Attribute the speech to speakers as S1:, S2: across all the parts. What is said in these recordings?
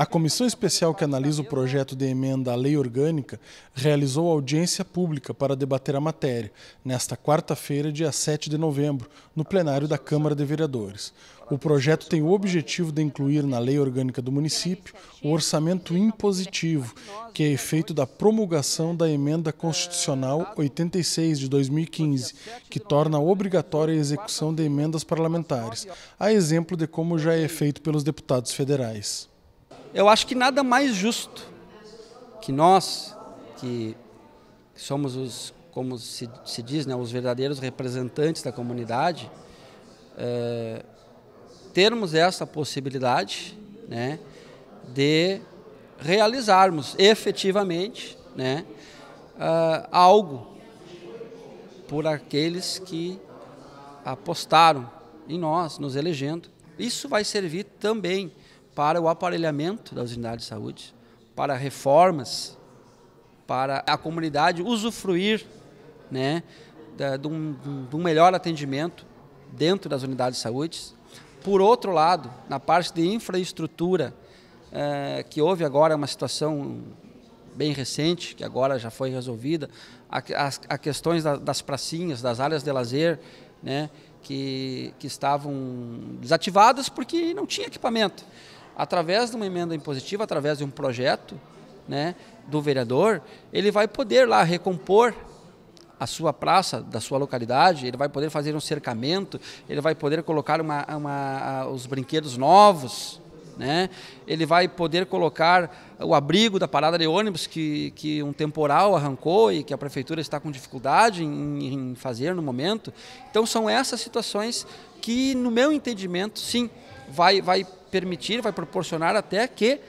S1: A comissão especial que analisa o projeto de emenda à lei orgânica realizou audiência pública para debater a matéria, nesta quarta-feira, dia 7 de novembro, no plenário da Câmara de Vereadores. O projeto tem o objetivo de incluir na lei orgânica do município o orçamento impositivo, que é efeito da promulgação da emenda constitucional 86 de 2015, que torna obrigatória a execução de emendas parlamentares, a exemplo de como já é feito pelos deputados federais
S2: eu acho que nada mais justo que nós, que somos os, como se, se diz, né, os verdadeiros representantes da comunidade, é, termos essa possibilidade né, de realizarmos efetivamente né, uh, algo por aqueles que apostaram em nós, nos elegendo. Isso vai servir também para o aparelhamento das unidades de saúde, para reformas, para a comunidade usufruir né, de, um, de um melhor atendimento dentro das unidades de saúde. Por outro lado, na parte de infraestrutura, é, que houve agora uma situação bem recente, que agora já foi resolvida, as, as questões das pracinhas, das áreas de lazer, né, que, que estavam desativadas porque não tinha equipamento através de uma emenda impositiva, através de um projeto né, do vereador, ele vai poder lá recompor a sua praça, da sua localidade, ele vai poder fazer um cercamento, ele vai poder colocar uma, uma, os brinquedos novos, né? ele vai poder colocar o abrigo da parada de ônibus que, que um temporal arrancou e que a prefeitura está com dificuldade em, em fazer no momento. Então são essas situações que, no meu entendimento, sim, vai, vai permitir, vai proporcionar até que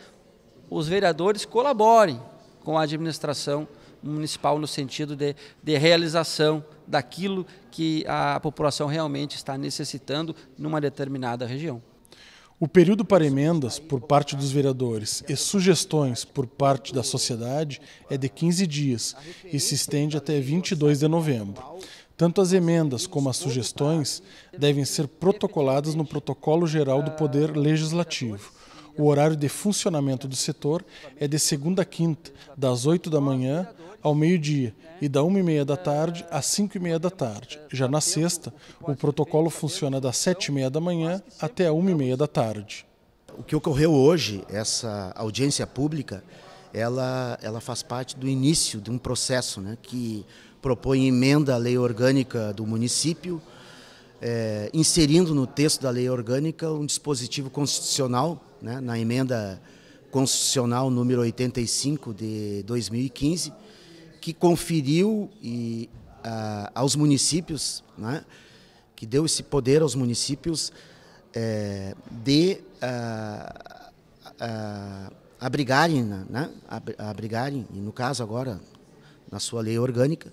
S2: os vereadores colaborem com a administração municipal no sentido de, de realização daquilo que a população realmente está necessitando numa determinada região.
S1: O período para emendas por parte dos vereadores e sugestões por parte da sociedade é de 15 dias e se estende até 22 de novembro. Tanto as emendas como as sugestões devem ser protocoladas no Protocolo Geral do Poder Legislativo. O horário de funcionamento do setor é de segunda a quinta, das 8 da manhã ao meio-dia e da 1 e meia da tarde às 5 e meia da tarde. Já na sexta, o protocolo funciona das 7 e meia da manhã até a 1 e meia da tarde. O que ocorreu
S3: hoje, essa audiência pública, ela, ela faz parte do início de um processo né, que propõe emenda à lei orgânica do município, é, inserindo no texto da lei orgânica um dispositivo constitucional, né, na emenda constitucional número 85 de 2015, que conferiu e, a, aos municípios, né, que deu esse poder aos municípios é, de a, a, abrigarem, né, abrigarem, e no caso agora, na sua lei orgânica,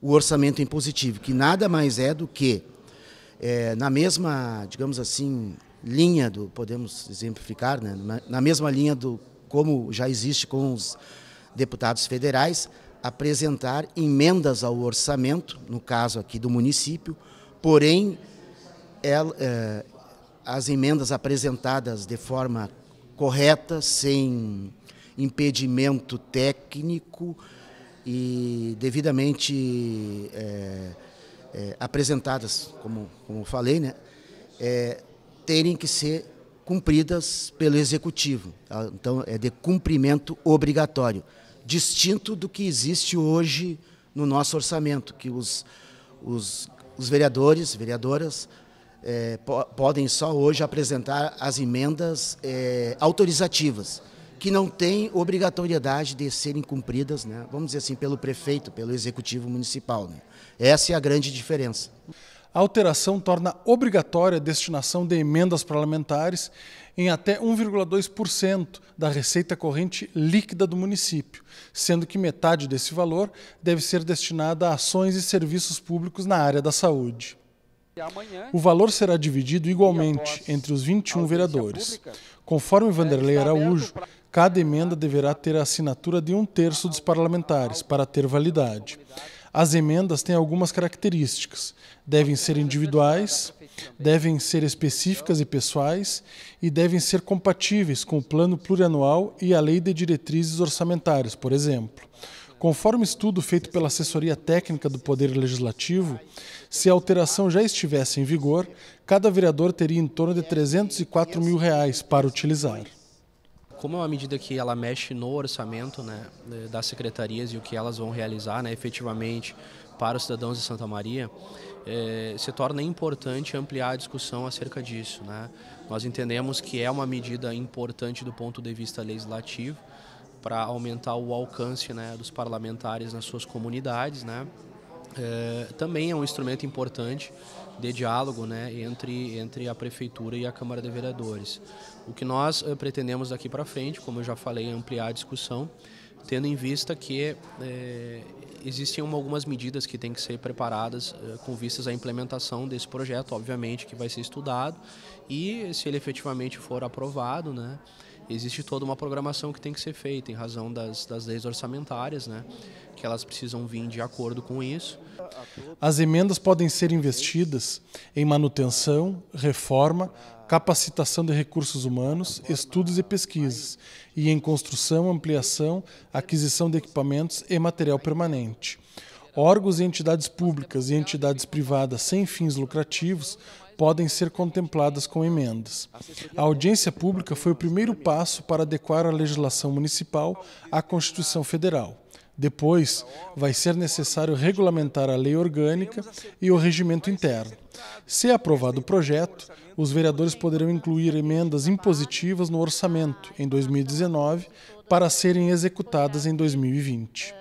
S3: o orçamento impositivo, que nada mais é do que, é, na mesma, digamos assim, linha do, podemos exemplificar, né, na, mesma linha do como já existe com os deputados federais, apresentar emendas ao orçamento, no caso aqui do município, porém ela, é, as emendas apresentadas de forma correta, sem impedimento técnico, e devidamente é, é, apresentadas, como, como falei, né, é, terem que ser cumpridas pelo Executivo. Tá? Então, é de cumprimento obrigatório, distinto do que existe hoje no nosso orçamento, que os, os, os vereadores, vereadoras, é, po podem só hoje apresentar as emendas é, autorizativas que não têm obrigatoriedade de serem cumpridas, né, vamos dizer assim, pelo
S1: prefeito, pelo executivo municipal. Né. Essa é a grande diferença. A alteração torna obrigatória a destinação de emendas parlamentares em até 1,2% da receita corrente líquida do município, sendo que metade desse valor deve ser destinada a ações e serviços públicos na área da saúde. O valor será dividido igualmente entre os 21 vereadores. Conforme Vanderlei Araújo, Cada emenda deverá ter a assinatura de um terço dos parlamentares para ter validade. As emendas têm algumas características. Devem ser individuais, devem ser específicas e pessoais e devem ser compatíveis com o plano plurianual e a lei de diretrizes orçamentárias, por exemplo. Conforme estudo feito pela assessoria técnica do Poder Legislativo, se a alteração já estivesse em vigor, cada vereador teria em torno de 304 mil reais para utilizar
S4: como é uma medida que ela mexe no orçamento né, eh, das secretarias e o que elas vão realizar né, efetivamente para os cidadãos de Santa Maria, eh, se torna importante ampliar a discussão acerca disso. Né? Nós entendemos que é uma medida importante do ponto de vista legislativo para aumentar o alcance né, dos parlamentares nas suas comunidades, né? é, também é um instrumento importante de diálogo né, entre, entre a Prefeitura e a Câmara de Vereadores. O que nós é, pretendemos daqui para frente, como eu já falei, é ampliar a discussão, tendo em vista que é, existem algumas medidas que têm que ser preparadas com vistas à implementação desse projeto, obviamente, que vai ser estudado e, se ele efetivamente for aprovado, né, existe toda uma programação que tem que ser feita em razão das, das leis orçamentárias, né? que elas
S1: precisam vir de acordo com isso. As emendas podem ser investidas em manutenção, reforma, capacitação de recursos humanos, estudos e pesquisas, e em construção, ampliação, aquisição de equipamentos e material permanente. Órgãos e entidades públicas e entidades privadas sem fins lucrativos podem ser contempladas com emendas. A audiência pública foi o primeiro passo para adequar a legislação municipal à Constituição Federal. Depois, vai ser necessário regulamentar a lei orgânica e o regimento interno. Se é aprovado o projeto, os vereadores poderão incluir emendas impositivas no orçamento em 2019 para serem executadas em 2020.